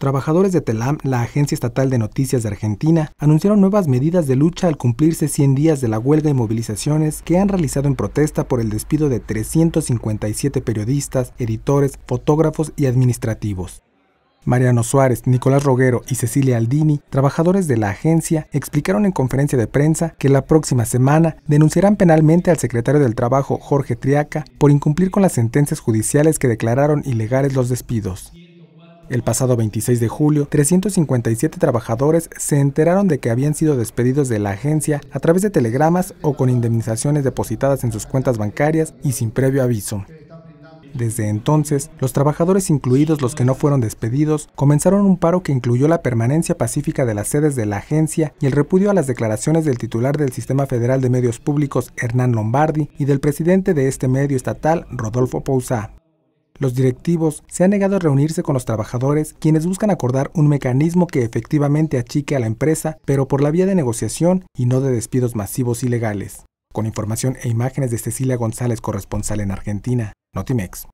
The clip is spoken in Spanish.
Trabajadores de Telam, la agencia estatal de noticias de Argentina, anunciaron nuevas medidas de lucha al cumplirse 100 días de la huelga y movilizaciones que han realizado en protesta por el despido de 357 periodistas, editores, fotógrafos y administrativos. Mariano Suárez, Nicolás Roguero y Cecilia Aldini, trabajadores de la agencia, explicaron en conferencia de prensa que la próxima semana denunciarán penalmente al secretario del Trabajo, Jorge Triaca, por incumplir con las sentencias judiciales que declararon ilegales los despidos. El pasado 26 de julio, 357 trabajadores se enteraron de que habían sido despedidos de la agencia a través de telegramas o con indemnizaciones depositadas en sus cuentas bancarias y sin previo aviso. Desde entonces, los trabajadores, incluidos los que no fueron despedidos, comenzaron un paro que incluyó la permanencia pacífica de las sedes de la agencia y el repudio a las declaraciones del titular del Sistema Federal de Medios Públicos, Hernán Lombardi, y del presidente de este medio estatal, Rodolfo Pousa los directivos se han negado a reunirse con los trabajadores, quienes buscan acordar un mecanismo que efectivamente achique a la empresa, pero por la vía de negociación y no de despidos masivos ilegales. Con información e imágenes de Cecilia González, corresponsal en Argentina, Notimex.